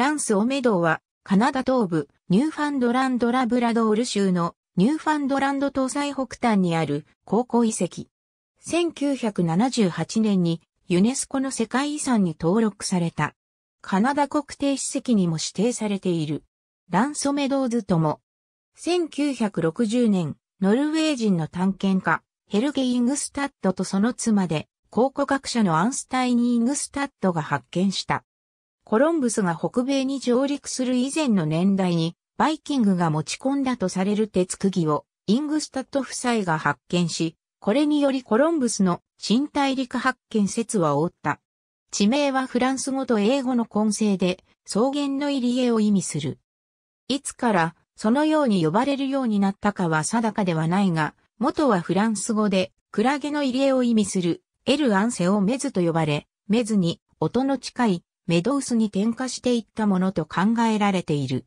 ランス・オメドーは、カナダ東部、ニューファンドランド・ラブラドール州のニューファンドランド東西北端にある高校遺跡。1978年にユネスコの世界遺産に登録された。カナダ国定史跡にも指定されている。ランソメドーズとも。1960年、ノルウェー人の探検家、ヘルゲ・イングスタッドとその妻で、考古学者のアンスタイニイングスタッドが発見した。コロンブスが北米に上陸する以前の年代に、バイキングが持ち込んだとされる鉄釘を、イングスタット夫妻が発見し、これによりコロンブスの新大陸発見説は覆った。地名はフランス語と英語の混成で、草原の入り江を意味する。いつからそのように呼ばれるようになったかは定かではないが、元はフランス語で、クラゲの入り江を意味する、エル・アンセオ・メズと呼ばれ、メズに、音の近い、メドウスに転化していったものと考えられている。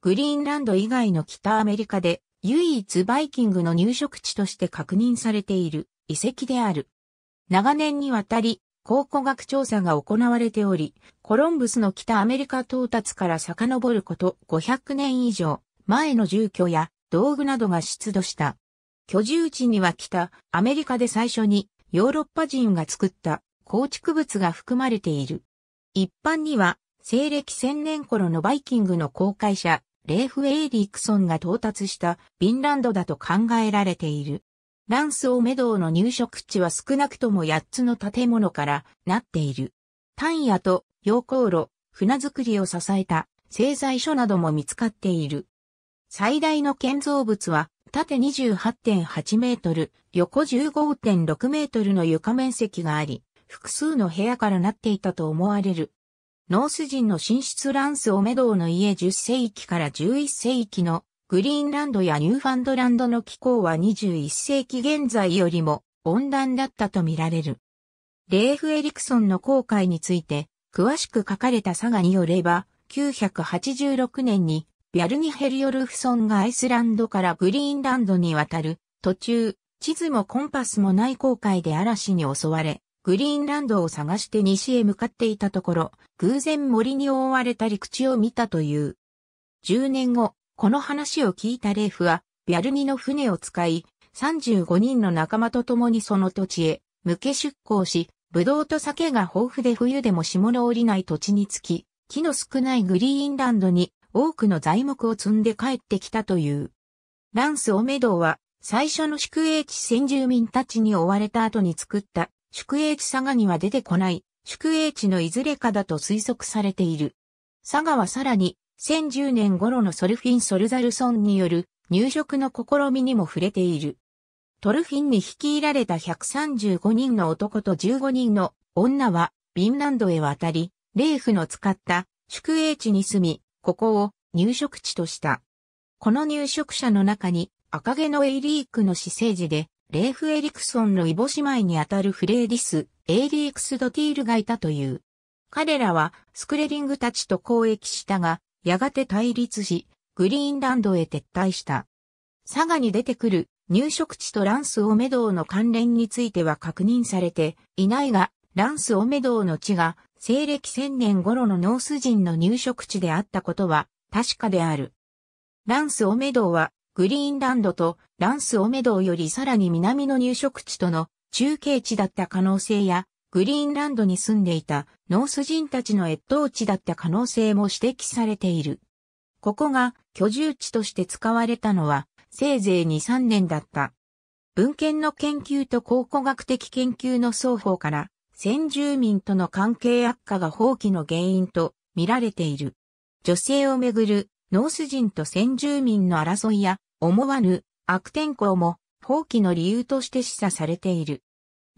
グリーンランド以外の北アメリカで唯一バイキングの入植地として確認されている遺跡である。長年にわたり考古学調査が行われており、コロンブスの北アメリカ到達から遡ること500年以上前の住居や道具などが出土した。居住地には北アメリカで最初にヨーロッパ人が作った構築物が含まれている。一般には、西暦1000年頃のバイキングの航海者、レーフ・エイリークソンが到達したビンランドだと考えられている。ランスオメドウの入植地は少なくとも8つの建物からなっている。単野と溶鉱炉、船作りを支えた製材所なども見つかっている。最大の建造物は縦28.8メートル、横15.6メートルの床面積があり、複数の部屋からなっていたと思われる。ノース人の寝室ランスオメドウの家10世紀から11世紀のグリーンランドやニューファンドランドの気候は21世紀現在よりも温暖だったとみられる。レーフ・エリクソンの航海について詳しく書かれた佐賀によれば、986年にビャルニヘルヨルフソンがアイスランドからグリーンランドに渡る途中、地図もコンパスもない航海で嵐に襲われ、グリーンランドを探して西へ向かっていたところ、偶然森に覆われた陸地を見たという。10年後、この話を聞いたレーフは、ビャルニの船を使い、35人の仲間と共にその土地へ、向け出港し、ブドウと酒が豊富で冬でも霜の降りない土地につき、木の少ないグリーンランドに多くの材木を積んで帰ってきたという。ランス・オメドウは最初の宿営地先住民たちに追われた後に作った宿営地佐賀には出てこない、宿営地のいずれかだと推測されている。佐賀はさらに、1 0 1 0年頃のソルフィン・ソルザルソンによる入植の試みにも触れている。トルフィンに率いられた135人の男と15人の女は、ビンランドへ渡り、レーフの使った宿営地に住み、ここを入植地とした。この入植者の中に赤毛のエイリークの死生児で、レーフ・エリクソンのイボ姉妹にあたるフレーディス、エーリークス・ドティールがいたという。彼らはスクレリングたちと交易したが、やがて対立し、グリーンランドへ撤退した。佐賀に出てくる入植地とランス・オメドウの関連については確認されていないが、ランス・オメドウの地が西暦1000年頃のノース人の入植地であったことは確かである。ランス・オメドウはグリーンランドとランスオメドよりさらに南の入植地との中継地だった可能性や、グリーンランドに住んでいたノース人たちの越冬地だった可能性も指摘されている。ここが居住地として使われたのは、せいぜい2、3年だった。文献の研究と考古学的研究の双方から、先住民との関係悪化が放棄の原因と見られている。女性をめぐるノース人と先住民の争いや、思わぬ悪天候も、放棄の理由として示唆されている。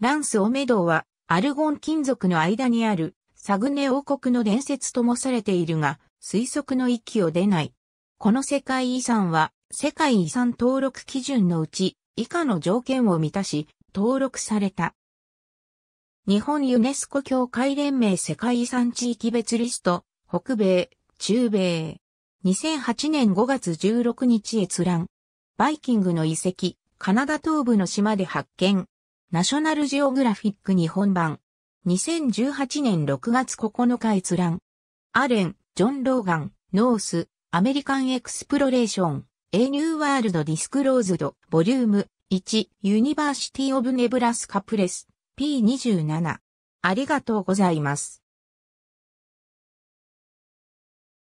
ランス・オメドは、アルゴン金属の間にある、サグネ王国の伝説ともされているが、推測の域を出ない。この世界遺産は、世界遺産登録基準のうち、以下の条件を満たし、登録された。日本ユネスコ協会連盟世界遺産地域別リスト、北米、中米。2008年5月16日閲覧。バイキングの遺跡、カナダ東部の島で発見。ナショナルジオグラフィック日本版。2018年6月9日閲覧。アレン、ジョン・ローガン、ノース、アメリカン・エクスプロレーション、A New World Disclosed Vol. 1 University of Nebraska Press P27 ありがとうございます。